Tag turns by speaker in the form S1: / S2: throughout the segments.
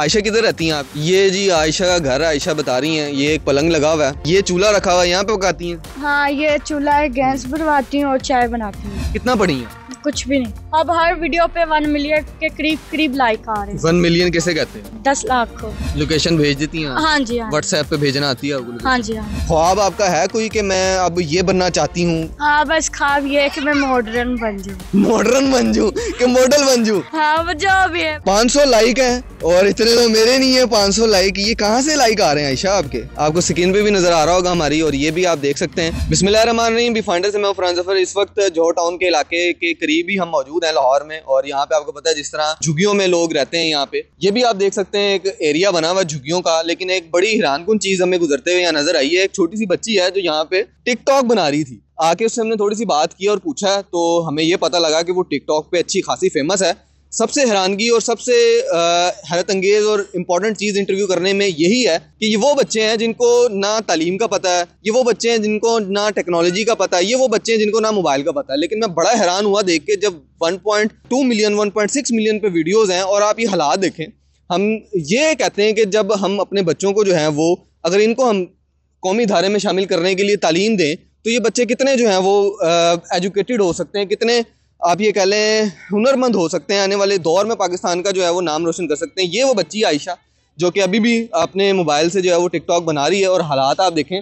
S1: आयशा किधर रहती हैं आप ये जी आयशा का घर आयशा बता रही हैं ये एक पलंग लगा हुआ है ये चूल्हा रखा हुआ है यहाँ पे पकाती हैं
S2: हाँ ये चूल्हा है गैस बनवाती हूँ और चाय बनाती हूँ
S1: कितना पड़ी है
S2: कुछ भी नहीं अब हर वीडियो पे वन मिलियन के करीब करीब लाइक आ रहे हैं वन
S1: मिलियन कैसे कहते हैं
S2: दस लाख को
S1: लोकेशन भेज देती हैं हाँ जी हाँ व्हाट्सएप पे भेजना आती है हाँ जी हाँ ख्वाब आपका है कोई कि मैं अब ये बनना चाहती हूँ
S2: हाँ बस ख्वाब ये है कि मैं मॉडर्न बन जाऊँ
S1: मॉडर्न बन जाऊँ कि मॉडल बन जाऊँ
S2: हाँ जो भी है
S1: पाँच सौ लाइक है और इतने तो मेरे नहीं है पाँच सौ लाइक ये कहाँ से लाइक आ रहे हैं आयशा आपके आपको स्क्रीन पे भी नजर आ रहा होगा हमारी और ये भी आप देख सकते हैं बिस्मिल्लाह रहमान रहीम बिफाइंडर से मैं फरान जफर इस वक्त जोहर टाउन के इलाके के करीब ही हम मौजूद हैं लाहौर में और यहाँ पे आपको पता है जिस तरह झुगियों में लोग रहते हैं यहाँ पे ये भी आप देख सकते हैं एक एरिया बना हुआ झुगियों का लेकिन एक बड़ी हैरानकुन चीज़ हमें गुजरते हुए यहाँ नजर आई है एक छोटी सी बच्ची है जो यहाँ पे टिकटॉक बना रही थी आके उससे हमने थोड़ी सी बात की और पूछा तो हमें ये पता लगा कि वो टिकटॉक पे अच्छी खासी फेमस है सबसे हैरानगी और सबसे हैरत अंगेज और इम्पॉर्टेंट चीज़ इंटरव्यू करने में यही है कि ये वो बच्चे हैं जिनको ना तालीम का पता है ये वो बच्चे हैं जिनको ना टेक्नोलॉजी का पता है ये वो बच्चे हैं जिनको ना मोबाइल का पता है लेकिन मैं बड़ा हैरान हुआ देख के जब 1.2 मिलियन 1.6 मिलियन पे वीडियोज़ हैं और आप ये हालात देखें हम ये कहते हैं कि जब हम अपने बच्चों को जो है वो अगर इनको हम कौमी धारे में शामिल करने के लिए तालीम दें तो ये बच्चे कितने जो हैं वो एजुकेटेड हो सकते हैं कितने आप ये कह लें हुनरमंद हो सकते हैं आने वाले दौर में पाकिस्तान का जो है वो नाम रोशन कर सकते हैं ये वो बच्ची आयशा जो कि अभी भी अपने मोबाइल से जो है वो टिकटॉक बना रही है और हालात आप देखें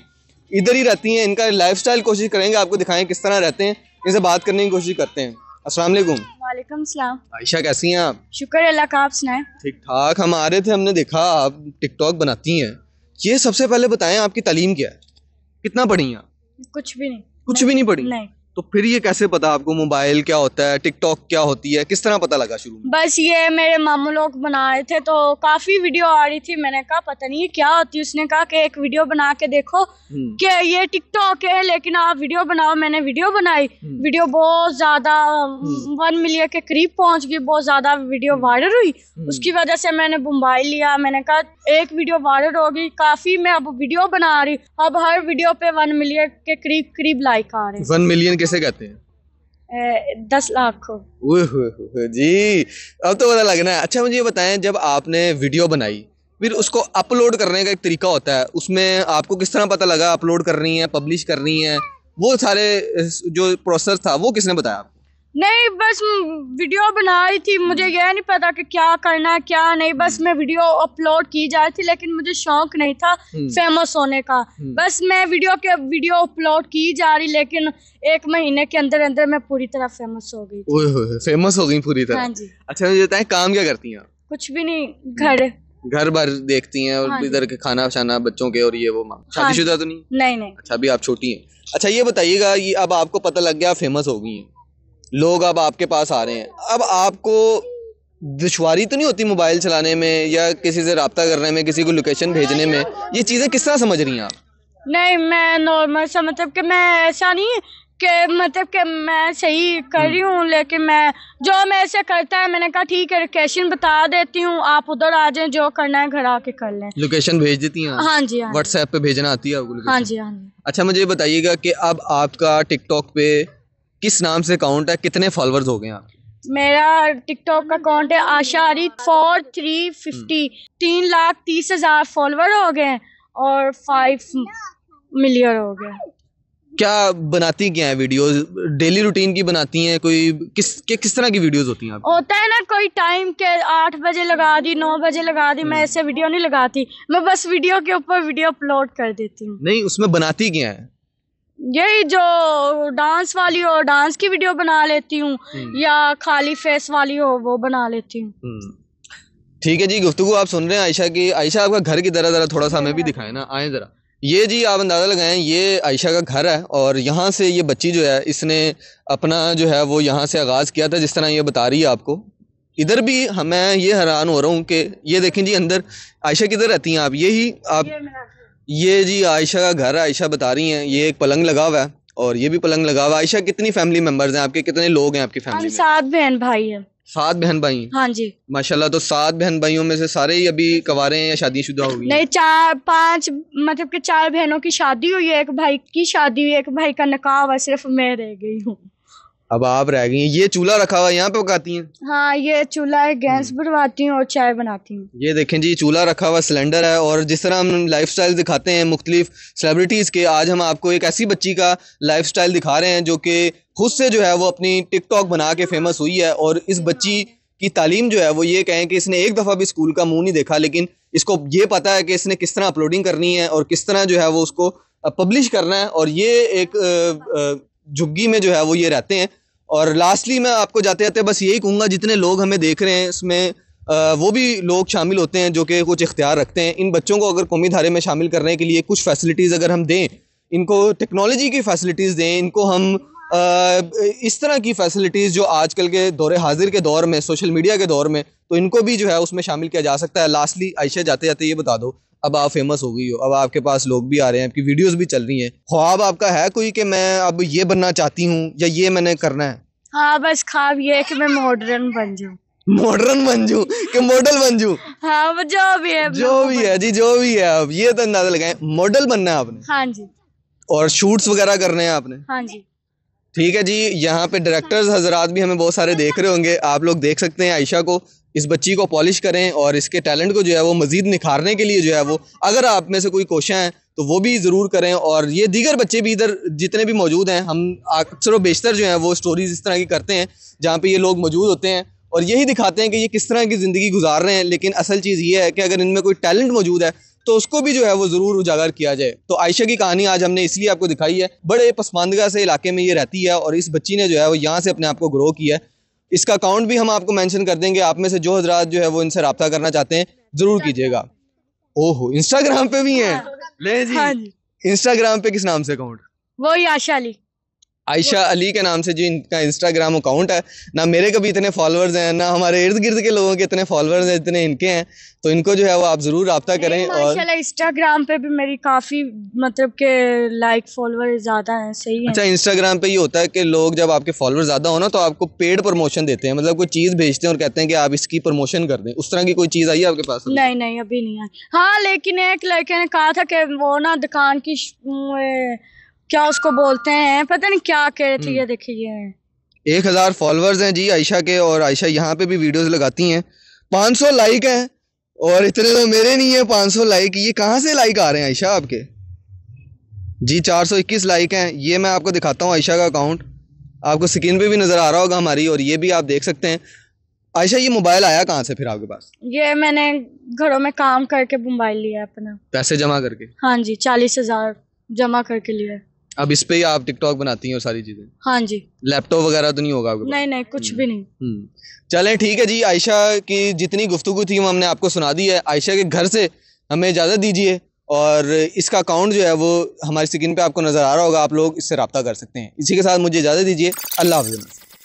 S1: इधर ही रहती हैं इनका लाइफ कोशिश करेंगे आपको दिखाएं किस तरह रहते हैं इनसे बात करने की कोशिश करते हैं असलम वालेकुम आयशा कैसी हैं आप
S2: शुक्र अल्लाह का आप सुनाए
S1: ठीक ठाक हम आ रहे थे हमने देखा आप टिकटॉक बनाती हैं ये सबसे पहले बताएं आपकी तालीम क्या है कितना पढ़ी हैं कुछ भी नहीं कुछ भी नहीं पढ़ी नहीं तो फिर ये कैसे पता आपको मोबाइल क्या होता है टिकटॉक क्या होती है किस तरह पता लगा शुरू
S2: बस ये मेरे मामू लोग बना रहे थे तो काफी वीडियो आ रही थी मैंने कहा पता नहीं क्या होती उसने कहा कि एक वीडियो बना के देखो हम्म। कि ये टिकटॉक है लेकिन आप वीडियो बनाओ मैंने वीडियो बनाई वीडियो हम्म। बहुत ज्यादा हम्म। वन मिलियन के करीब पहुंच गई बहुत ज्यादा वीडियो वायरल हुई उसकी वजह से मैंने मोबाइल लिया मैंने कहा एक वीडियो वायरल हो गई काफी मैं अब वीडियो बना रही अब हर वीडियो पे वन मिलियन के करीब करीब लाइक आ रहे वन
S1: मिलियन के किसे कहते
S2: हैं दस
S1: लाख जी अब तो पता लगना है अच्छा मुझे ये बताएं जब आपने वीडियो बनाई फिर उसको अपलोड करने का एक तरीका होता है उसमें आपको किस तरह पता लगा अपलोड करनी है पब्लिश करनी है वो सारे जो प्रोसेस था वो किसने बताया आपको
S2: नहीं बस वीडियो बना रही थी मुझे हम्म। यह नहीं पता कि क्या करना है क्या नहीं बस हम्म। मैं वीडियो अपलोड की जा रही थी लेकिन मुझे शौक नहीं था फेमस हम्म। होने का बस मैं वीडियो के वीडियो अपलोड की जा रही लेकिन एक महीने के अंदर अंदर मैं पूरी तरह फेमस हो
S1: गई फेमस हो गई पूरी तरह हाँ अच्छा मुझे बताए काम क्या करती हैं
S2: कुछ भी नहीं घर
S1: घर भर देखती हैं और हाँ इधर के खाना शाना बच्चों के और ये वो माँ हाँ शादीशुदा तो
S2: नहीं नहीं नहीं
S1: अच्छा अभी आप छोटी हैं अच्छा ये बताइएगा ये अब आपको पता लग गया फेमस हो गई हैं लोग अब आपके पास आ रहे हैं अब आपको दुशारी तो नहीं होती मोबाइल चलाने में या किसी से रबता करने में किसी को लोकेशन भेजने में ये चीज़ें किस तरह समझ रही हैं आप
S2: नहीं मैं नॉर्मल सा मतलब कि मैं ऐसा नहीं कि मतलब कि मैं सही कर रही हम्म। हूँ लेकिन मैं जो मैं ऐसे करता है मैंने कहा ठीक है लोकेशन बता देती हूँ आप उधर आ जाएं जो करना है घर आके कर लें लोकेशन
S1: भेज देती हैं हाँ जी हाँ व्हाट्सएप पे भेजना आती है आपको हाँ जी हाँ जी अच्छा मुझे बताइएगा कि अब आपका टिकटॉक पे किस नाम से अकाउंट है कितने फॉलोअर्स हो गए आप
S2: मेरा टिकटॉक का अकाउंट है आशारी फोर थ्री फिफ्टी तीन लाख तीस हजार फॉलोअर हो गए और फाइव मिलियन हो गए
S1: क्या बनाती क्या है वीडियोस डेली रूटीन की बनाती हैं कोई किस के किस तरह की वीडियोस होती हैं
S2: होता है ना कोई टाइम के आठ बजे लगा दी नौ बजे लगा दी मैं हम्म। ऐसे वीडियो नहीं लगाती मैं बस वीडियो के ऊपर वीडियो अपलोड कर देती हूँ
S1: नहीं उसमें बनाती क्या है
S2: यही जो डांस वाली हो डांस की वीडियो बना लेती हूँ हम्म। या खाली फेस वाली हो वो बना लेती हूँ
S1: हम्म। ठीक है जी गुफ्तु आप सुन रहे हैं आयशा की आयशा आपका घर की तरह जरा थोड़ा सा हमें भी हाँ। दिखाए ना आए जरा ये जी आप अंदाज़ा लगाएं ये आयशा का घर है और यहाँ से ये बच्ची जो है इसने अपना जो है वो यहाँ से आगाज़ किया था जिस तरह ये बता रही है आपको इधर भी मैं ये हैरान हो रहा हूँ कि ये देखें जी अंदर आयशा किधर रहती हैं आप यही आप ये जी आयशा का घर है आयशा बता रही हैं ये एक पलंग लगा हुआ है और ये भी पलंग लगा हुआ है आयशा कितनी फैमिली मेंबर्स हैं आपके कितने लोग हैं आपकी फैमिली में
S2: सात बहन भाई हैं
S1: सात बहन भाई हैं हाँ जी माशाल्लाह तो सात बहन भाइयों में से सारे ही अभी कवारे हैं या शादी हो हुई नहीं
S2: चार पांच मतलब के चार बहनों की शादी हुई है एक भाई की शादी हुई है एक भाई का निकाह हुआ सिर्फ मैं रह गई हूँ
S1: अब आप रह गई ये चूल्हा रखा हुआ यहाँ पे पकाती हैं
S2: हाँ ये चूल्हा है गैस भरवाती हम्म। हूँ और चाय बनाती हूँ
S1: ये देखें जी चूल्हा रखा हुआ सिलेंडर है और जिस तरह हम लाइफस्टाइल दिखाते हैं मुख्तलिफ सेलिब्रिटीज़ के आज हम आपको एक ऐसी बच्ची का लाइफस्टाइल दिखा रहे हैं जो कि खुद से जो है वो अपनी टिकटॉक बना के फेमस हुई है और इस बच्ची की तालीम जो है वो ये कहें कि इसने एक दफ़ा भी स्कूल का मुंह नहीं देखा लेकिन इसको ये पता है कि इसने किस तरह अपलोडिंग करनी है और किस तरह जो है वो उसको पब्लिश करना है और ये एक झुग्गी में जो है वो ये रहते हैं और लास्टली मैं आपको जाते जाते बस यही कहूँगा जितने लोग हमें देख रहे हैं इसमें वो भी लोग शामिल होते हैं जो कि कुछ इख्तियार रखते हैं इन बच्चों को अगर कौमी धारे में शामिल करने के लिए कुछ फैसिलिटीज़ अगर हम दें इनको टेक्नोलॉजी की फैसिलिटीज़ दें इनको हम इस तरह की फैसिलिटीज़ जो आजकल के दौरे हाजिर के दौर में सोशल मीडिया के दौर में तो इनको भी जो है उसमें शामिल किया जा सकता है लास्टली आयशा जाते जाते ये बता दो अब आप फेमस हो गई हो अब आपके पास लोग भी आ रहे हैं आपकी वीडियोस भी चल रही हैं ख्वाब आपका है कोई कि मैं अब ये बनना चाहती हूँ या ये मैंने करना है
S2: हाँ बस ख्वाब ये है कि मैं मॉडर्न बन जाऊँ
S1: मॉडर्न बन जू कि मॉडल बन जू
S2: हाँ वो जो भी है जो भी
S1: है जी जो भी है अब ये तो अंदाजा लगाए मॉडल बनना है आपने हाँ जी और शूट्स वगैरह करने हैं आपने हाँ जी ठीक है जी यहाँ पे डायरेक्टर्स हजरात भी हमें बहुत सारे हाँ। देख रहे होंगे आप लोग देख सकते हैं आयशा को इस बच्ची को पॉलिश करें और इसके टैलेंट को जो है वो मज़ीद निखारने के लिए जो है वो अगर आप में से कोई कोशा है तो वो भी ज़रूर करें और ये दीगर बच्चे भी इधर जितने भी मौजूद हैं हम अक्सर व बेशतर जो है वो स्टोरीज़ इस तरह की करते हैं जहाँ पर ये लोग मौजूद होते हैं और यही दिखाते हैं कि ये किस तरह की ज़िंदगी गुजार रहे हैं लेकिन असल चीज़ ये है कि अगर इनमें कोई टैलेंट मौजूद है तो उसको भी जो है वो ज़रूर उजागर किया जाए तो आयशा की कहानी आज हमने इसलिए आपको दिखाई है बड़े पसमानदगा से इलाके में ये रहती है और इस बच्ची ने जो है वो यहाँ से अपने आप को ग्रो किया है इसका अकाउंट भी हम आपको मैंशन कर देंगे आप में से जो हजरात जो है वो इनसे रबता करना चाहते हैं ज़रूर कीजिएगा ओहो इंस्टाग्राम पे भी है इंस्टाग्राम हाँ। हाँ पे किस नाम से अकाउंट
S2: वही आशा अली
S1: आयशा अली के नाम से जो इनका इंस्टाग्राम अकाउंट है ना मेरे कभी इतने फॉलोअर्स हैं ना हमारे इर्द गिर्द के लोगों के इतने फॉलोअर्स हैं जितने इनके हैं तो इनको जो है वो आप ज़रूर रब्ता करें और
S2: इंस्टाग्राम पे भी मेरी काफ़ी मतलब के लाइक फॉलोअर ज़्यादा हैं सही है अच्छा
S1: इंस्टाग्राम पे ये होता है कि लोग जब आपके फॉलोअर ज़्यादा हो ना तो आपको पेड प्रमोशन देते हैं मतलब कोई चीज़ भेजते हैं और कहते हैं कि आप इसकी प्रमोशन कर दें उस तरह की कोई चीज़ आई है आपके पास नहीं
S2: नहीं अभी नहीं आई हाँ लेकिन एक लड़के ने कहा था कि वो ना दुकान की क्या उसको बोलते हैं पता नहीं क्या कह रहे थे हम्म। ये देखिए
S1: एक हज़ार फॉलोअर्स हैं जी आयशा के और आयशा यहाँ पे भी वीडियोस लगाती हैं पाँच सौ लाइक हैं और इतने तो मेरे नहीं है पाँच सौ लाइक ये कहाँ से लाइक आ रहे हैं आयशा आपके जी चार सौ इक्कीस लाइक हैं ये मैं आपको दिखाता हूँ आयशा का अकाउंट आपको स्क्रीन पे भी नज़र आ रहा होगा हमारी और ये भी आप देख सकते हैं आयशा ये मोबाइल आया कहाँ से फिर आपके पास
S2: ये मैंने घरों में काम करके मोबाइल लिया अपना
S1: पैसे जमा करके
S2: हाँ जी चालीस हज़ार जमा करके लिया
S1: अब इस पे ही आप टिकटॉक बनाती हैं और सारी चीजें हाँ जी लैपटॉप वगैरह तो नहीं होगा आपके
S2: नहीं नहीं कुछ
S1: भी नहीं हम्म। चले ठीक है जी आयशा की जितनी गुफ्तु थी वो हमने आपको सुना दी है आयशा के घर से हमें इजाज़त दीजिए और इसका अकाउंट जो है वो हमारी स्क्रीन पे आपको नज़र आ रहा होगा आप लोग इससे रहा कर सकते हैं इसी के साथ मुझे इजाज़त दीजिए अल्लाह हाफ